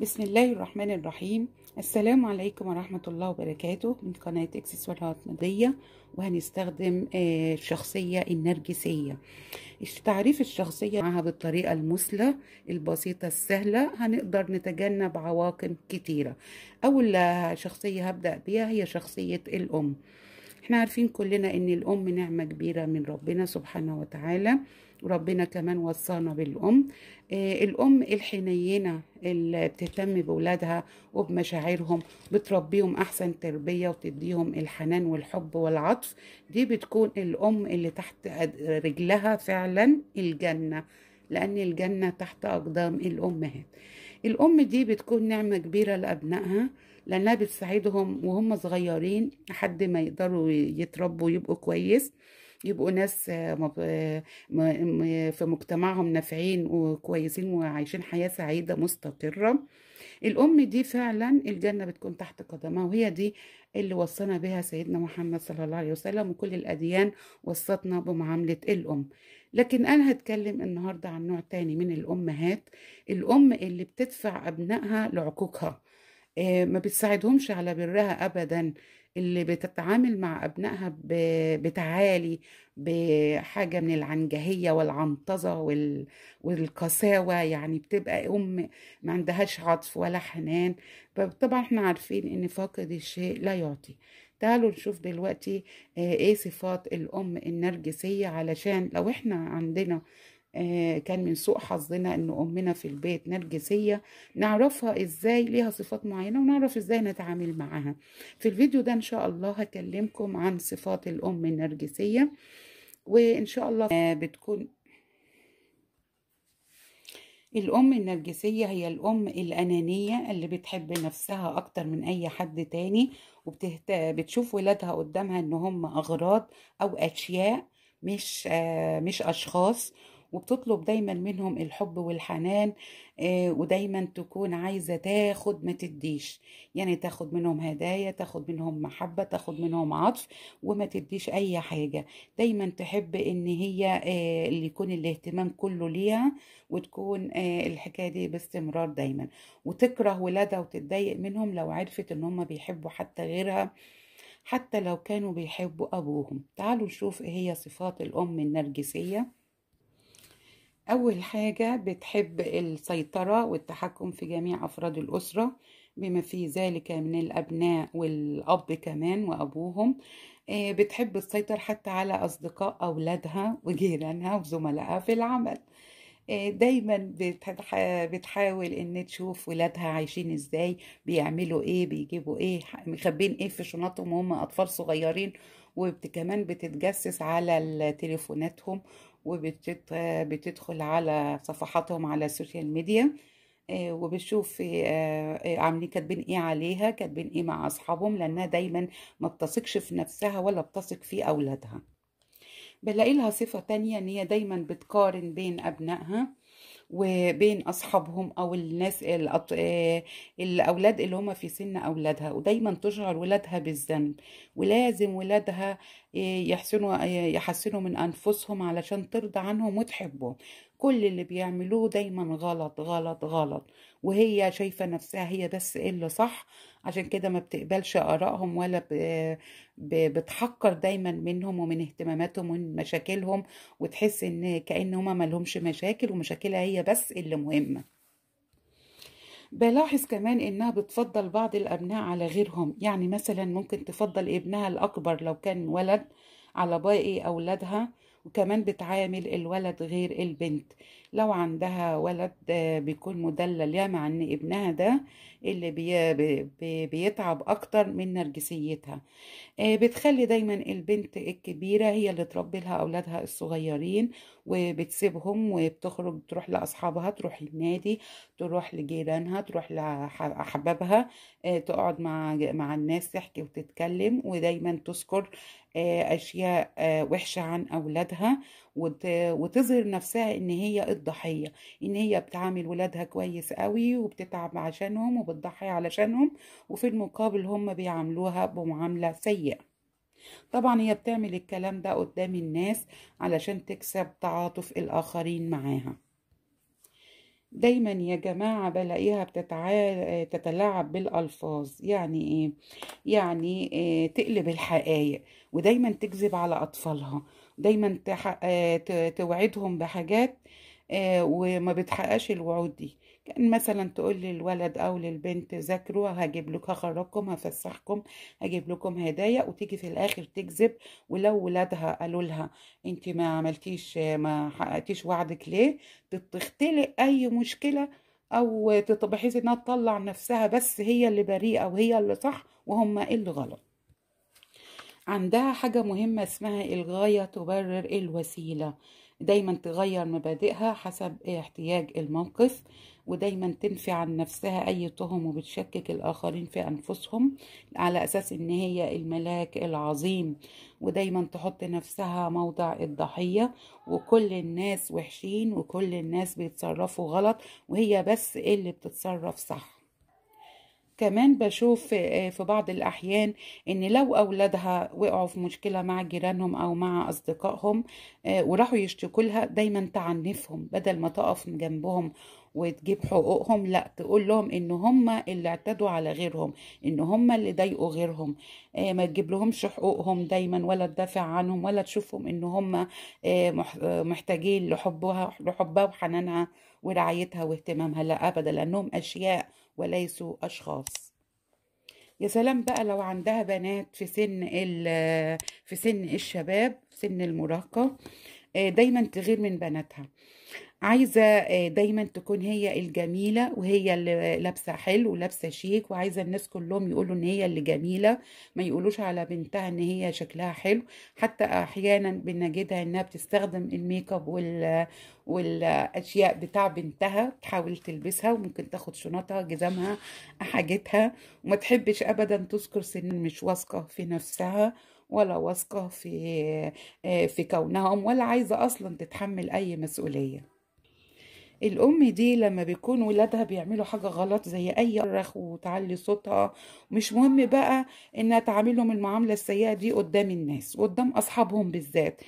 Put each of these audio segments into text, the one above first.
بسم الله الرحمن الرحيم السلام عليكم ورحمة الله وبركاته من قناة اكسسوارات مادية وهنستخدم الشخصية آه، النرجسية تعريف الشخصية معها بالطريقة المثلى البسيطة السهلة هنقدر نتجنب عواقب كتيرة أول شخصية هبدأ بيها هي شخصية الأم احنا عارفين كلنا ان الام نعمه كبيره من ربنا سبحانه وتعالى ربنا كمان وصانا بالام آه الام الحنينه اللي بتهتم باولادها وبمشاعرهم بتربيهم احسن تربيه وتديهم الحنان والحب والعطف دي بتكون الام اللي تحت رجلها فعلا الجنه لان الجنه تحت اقدام الامهات الأم دي بتكون نعمة كبيرة لأبنائها لأنها بتساعدهم وهم صغيرين لحد ما يقدروا يتربوا ويبقوا كويس يبقوا ناس في مجتمعهم نافعين وكويسين وعايشين حياة سعيدة مستقرة الأم دي فعلا الجنة بتكون تحت قدمها وهي دي اللي وصانا بها سيدنا محمد صلى الله عليه وسلم وكل الأديان وصتنا بمعاملة الأم لكن أنا هتكلم النهاردة عن نوع تاني من الأمهات الأم اللي بتدفع أبنائها لعقوقها آه، ما بتساعدهمش على برها أبداً اللي بتتعامل مع أبنائها بتعالي بحاجة من العنجهية والعنطزة والقساوة يعني بتبقى أم ما عندهاش عطف ولا حنان طبعا احنا عارفين إن فاقد الشيء لا يعطي تعالوا نشوف دلوقتي آه، ايه صفات الأم النرجسية علشان لو احنا عندنا آه، كان من سوء حظنا ان امنا في البيت نرجسيه نعرفها ازاي ليها صفات معينه ونعرف ازاي نتعامل معاها في الفيديو ده ان شاء الله هكلمكم عن صفات الام النرجسيه وان شاء الله آه، بتكون الأم النرجسية هي الأم الأنانية اللي بتحب نفسها أكتر من أي حد تاني وبتشوف ولادها قدامها إن هم أغراض أو أشياء مش آه، مش أشخاص وبتطلب دايما منهم الحب والحنان آه، ودايما تكون عايزه تاخد ما تديش يعني تاخد منهم هدايا تاخد منهم محبه تاخد منهم عطف وما تديش اي حاجه دايما تحب ان هي آه، اللي يكون الاهتمام كله ليها وتكون آه، الحكايه دي باستمرار دايما وتكره ولادها وتتضايق منهم لو عرفت ان هم بيحبوا حتى غيرها حتى لو كانوا بيحبوا أبوهم تعالوا نشوف إيه هي صفات الأم النرجسية أول حاجة بتحب السيطرة والتحكم في جميع أفراد الأسرة بما في ذلك من الأبناء والأب كمان وأبوهم آه، بتحب السيطرة حتى على أصدقاء أولادها وجيرانها وزملائها في العمل دايما بتحاول ان تشوف ولادها عايشين ازاي بيعملوا ايه بيجيبوا ايه مخبين ايه في شنطهم وهم اطفال صغيرين وكمان بتتجسس على تليفوناتهم وبتدخل على صفحاتهم على السوشيال ميديا آه، وبتشوف آه، آه، عاملين كاتبين ايه عليها كاتبين ايه مع اصحابهم لانها دايما ما بتثقش في نفسها ولا بتثق في اولادها بلاقي لها صفة تانية ان هي دايما بتقارن بين ابنائها وبين اصحابهم او الناس الأط... آه، الاولاد اللي هما في سن اولادها ودايما تشعر ولادها بالذنب ولازم ولادها آه، يحسنوا آه، يحسنوا من انفسهم علشان ترضى عنهم وتحبهم كل اللي بيعملوه دايما غلط غلط غلط وهي شايفة نفسها هي بس اللي صح عشان كده ما بتقبلش آرائهم ولا بتحقر دايما منهم ومن اهتماماتهم ومن مشاكلهم وتحس ان كأن هما ملهمش مشاكل ومشاكلها هي بس اللي مهمة بلاحظ كمان انها بتفضل بعض الابناء على غيرهم يعني مثلا ممكن تفضل ابنها الاكبر لو كان ولد على باقي اولادها وكمان بتعامل الولد غير البنت لو عندها ولد آه، بيكون مدلل يا مع ان ابنها ده اللي بي بيتعب اكتر من نرجسيتها آه، بتخلي دايما البنت الكبيرة هي اللي تربي لها اولادها الصغيرين وبتسيبهم وبتخرج تروح لاصحابها تروح النادي تروح لجيرانها تروح لاحبابها آه، تقعد مع مع الناس تحكي وتتكلم ودايما تذكر آه، اشياء آه، وحشه عن اولادها وتظهر نفسها ان هي الضحيه ان هي بتعامل ولادها كويس قوي وبتتعب عشانهم وبتضحي علشانهم وفي المقابل هم بيعاملوها بمعامله سيئه طبعا هي بتعمل الكلام ده قدام الناس علشان تكسب تعاطف الاخرين معاها دايما يا جماعة بلاقيها بتتلاعب بالألفاظ يعني إيه؟ يعني إيه تقلب الحقائق ودايما تكذب على أطفالها دايما آه، توعدهم بحاجات آه، وما بتحققش الوعود دي كان مثلا تقول للولد او للبنت ذاكروا هجيب لكم هخرجكم هفسحكم هجيب لكم هدايا وتيجي في الاخر تكذب ولو ولادها قالوا لها انت ما عملتيش ما حققتيش وعدك ليه تختلق اي مشكله او بحيث انها تطلع نفسها بس هي اللي بريئه وهي اللي صح وهم إيه اللي غلط عندها حاجه مهمه اسمها الغايه تبرر الوسيله دايما تغير مبادئها حسب احتياج الموقف ودايما تنفي عن نفسها اي تهم وبتشكك الاخرين في انفسهم على اساس ان هي الملاك العظيم ودايما تحط نفسها موضع الضحيه وكل الناس وحشين وكل الناس بيتصرفوا غلط وهي بس اللي بتتصرف صح كمان بشوف آه، في بعض الأحيان إن لو أولادها وقعوا في مشكلة مع جيرانهم أو مع أصدقائهم آه، وراحوا يشتكوا لها دايما تعنفهم بدل ما تقف جنبهم وتجيب حقوقهم لا تقول لهم ان هم اللي اعتدوا على غيرهم ان هم اللي ضايقوا غيرهم آه ما تجيب لهمش حقوقهم دايما ولا تدافع عنهم ولا تشوفهم ان هم آه, آه، محتاجين لحبها لحبها وحنانها ورعايتها واهتمامها لا ابدا لانهم اشياء وليسوا أشخاص يا سلام بقى لو عندها بنات في سن في سن الشباب في سن المراهقة آه، دايما تغير من بناتها عايزة آه، دايما تكون هي الجميلة وهي اللي لابسة حلو ولابسة شيك وعايزة الناس كلهم يقولوا ان هي اللي جميلة ما يقولوش على بنتها ان هي شكلها حلو حتى احيانا بنجدها انها بتستخدم الميك اب وال... والاشياء بتاع بنتها تحاول تلبسها وممكن تاخد شنطها جزامها حاجتها وما تحبش ابدا تذكر سن مش واثقة في نفسها ولا واثقة في آه، في كونهم ولا عايزة أصلا تتحمل أي مسؤولية الام دي لما بيكون ولادها بيعملوا حاجه غلط زي اي رخ وتعلي صوتها مش مهم بقى انها تعاملهم المعامله السيئه دي قدام الناس قدام اصحابهم بالذات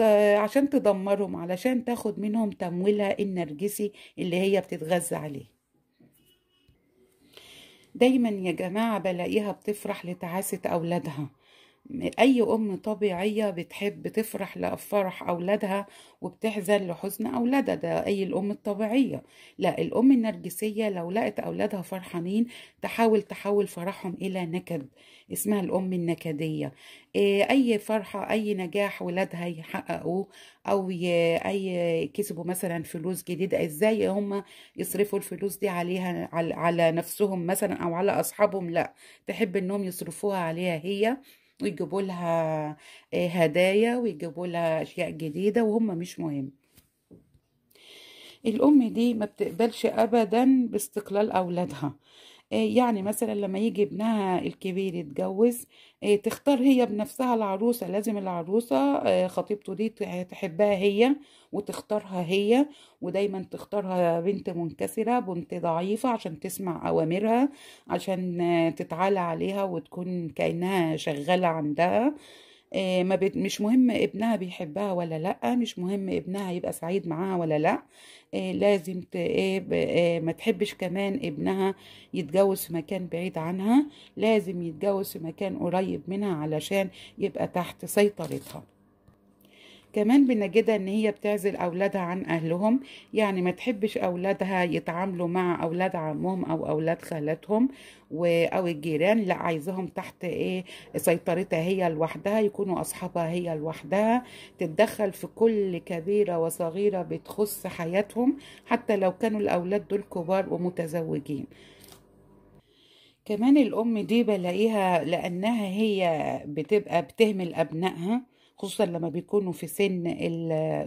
آه، عشان تدمرهم علشان تاخد منهم تمويلها النرجسي اللي هي بتتغذى عليه دايما يا جماعه بلاقيها بتفرح لتعاسه اولادها أي أم طبيعية بتحب تفرح لفرح أولادها وبتحزن لحزن أولادها ده أي الأم الطبيعية لا الأم النرجسية لو لقت أولادها فرحانين تحاول تحول فرحهم إلى نكد اسمها الأم النكدية آه، أي فرحة أي نجاح ولادها يحققوه أو أي كسبوا مثلا فلوس جديدة إزاي هم يصرفوا الفلوس دي عليها على نفسهم مثلا أو على أصحابهم لا تحب إنهم يصرفوها عليها هي ويجيبوا لها آه، هدايا ويجيبوا لها اشياء جديده وهم مش مهم الام دي ما بتقبلش ابدا باستقلال اولادها آه، يعني مثلا لما يجي ابنها الكبير يتجوز آه، تختار هي بنفسها العروسة لازم العروسة آه، خطيبته دي تحبها هي وتختارها هي ودايما تختارها بنت منكسرة بنت ضعيفة عشان تسمع أوامرها عشان تتعالى عليها وتكون كأنها شغالة عندها إيه، ما مش مهم ابنها بيحبها ولا لا مش مهم ابنها يبقى سعيد معاها ولا لا إيه، لازم ت... إيه، ما تحبش كمان ابنها يتجوز في مكان بعيد عنها لازم يتجوز في مكان قريب منها علشان يبقى تحت سيطرتها كمان بنجدها ان هي بتعزل اولادها عن اهلهم يعني ما تحبش اولادها يتعاملوا مع اولاد عمهم او اولاد خالاتهم او الجيران لا عايزاهم تحت ايه سيطرتها هي لوحدها يكونوا اصحابها هي لوحدها تتدخل في كل كبيره وصغيره بتخص حياتهم حتى لو كانوا الاولاد دول كبار ومتزوجين كمان الام دي بلاقيها لانها هي بتبقى بتهمل ابنائها خصوصا لما بيكونوا في سن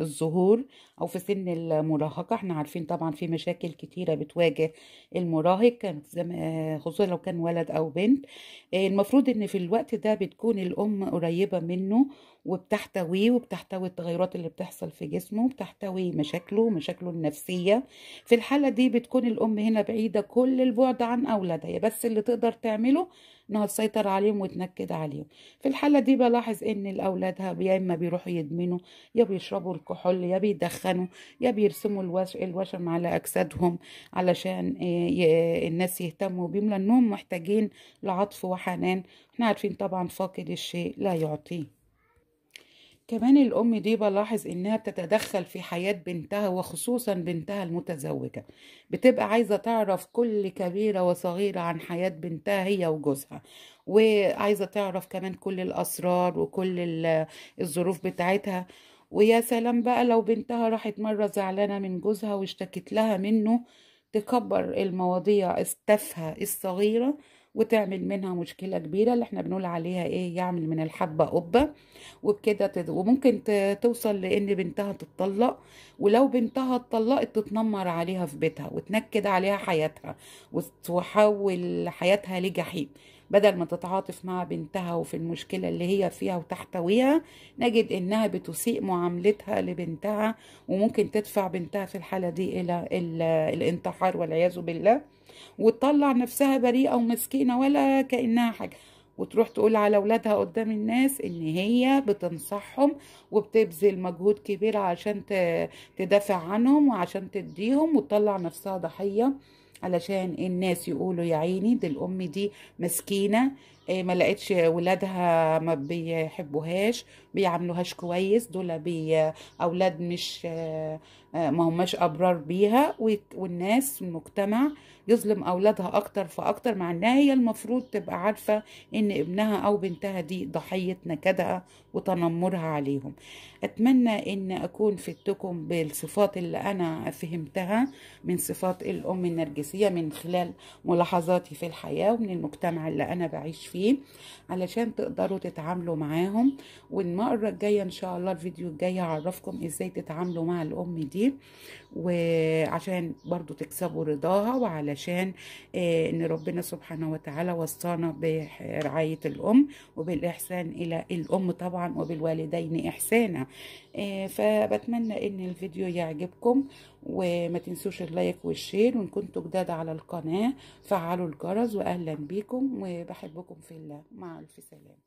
الظهور او في سن المراهقه احنا عارفين طبعا في مشاكل كتيره بتواجه المراهق آه، خصوصا لو كان ولد او بنت آه، المفروض ان في الوقت ده بتكون الام قريبه منه وبتحتويه وبتحتوي التغيرات اللي بتحصل في جسمه بتحتوي مشاكله مشاكله النفسيه في الحاله دي بتكون الام هنا بعيده كل البعد عن اولادها هي بس اللي تقدر تعمله انها تسيطر عليهم وتنكد عليهم في الحاله دي بلاحظ ان الاولادها يا اما بيروحوا يدمنوا يا بيشربوا الكحول يا بيدخنوا يا بيرسموا الوش الوشم على اجسادهم علشان آه، الناس يهتموا بيهم لانهم محتاجين لعطف وحنان احنا عارفين طبعا فاقد الشيء لا يعطيه كمان الأم دي بلاحظ إنها بتتدخل في حياة بنتها وخصوصا بنتها المتزوجة بتبقى عايزة تعرف كل كبيرة وصغيرة عن حياة بنتها هي وجوزها وعايزة تعرف كمان كل الأسرار وكل الظروف بتاعتها ويا سلام بقى لو بنتها راحت مرة زعلانة من جوزها واشتكت لها منه تكبر المواضيع التافهة الصغيرة وتعمل منها مشكلة كبيرة اللي احنا بنقول عليها ايه يعمل من الحبة قبة وبكده تد... وممكن ت... توصل لان بنتها تتطلق ولو بنتها اتطلقت تتنمر عليها في بيتها وتنكد عليها حياتها وتحول حياتها لجحيم بدل ما تتعاطف مع بنتها وفي المشكلة اللي هي فيها وتحتويها نجد إنها بتسيء معاملتها لبنتها وممكن تدفع بنتها في الحالة دي إلى الانتحار والعياذ بالله وتطلع نفسها بريئة ومسكينة ولا كأنها حاجة وتروح تقول على اولادها قدام الناس ان هي بتنصحهم وبتبذل مجهود كبير عشان تدافع عنهم وعشان تديهم وتطلع نفسها ضحيه علشان الناس يقولوا يا عيني دي الام دي مسكينه آه، ما لقيتش ولادها ما بيحبوهاش بيعملوهاش كويس دول بي اولاد مش آه، آه، ما هماش ابرار بيها والناس المجتمع يظلم اولادها اكتر فاكتر مع انها هي المفروض تبقى عارفه ان ابنها او بنتها دي ضحيه نكدها وتنمرها عليهم اتمنى ان اكون فدتكم بالصفات اللي انا فهمتها من صفات الام النرجسيه من خلال ملاحظاتي في الحياه ومن المجتمع اللي انا بعيش فيه علشان تقدروا تتعاملوا معاهم والمره الجايه ان شاء الله الفيديو الجاي هعرفكم ازاي تتعاملوا مع الام دي وعشان برضو تكسبوا رضاها وعلى علشان آه، ان ربنا سبحانه وتعالى وصانا برعايه الام وبالاحسان الى الام طبعا وبالوالدين احسانا آه، فبتمنى ان الفيديو يعجبكم وما تنسوش اللايك والشير وان كنتوا جداد على القناه فعلوا الجرس واهلا بيكم وبحبكم في الله مع الف سلامه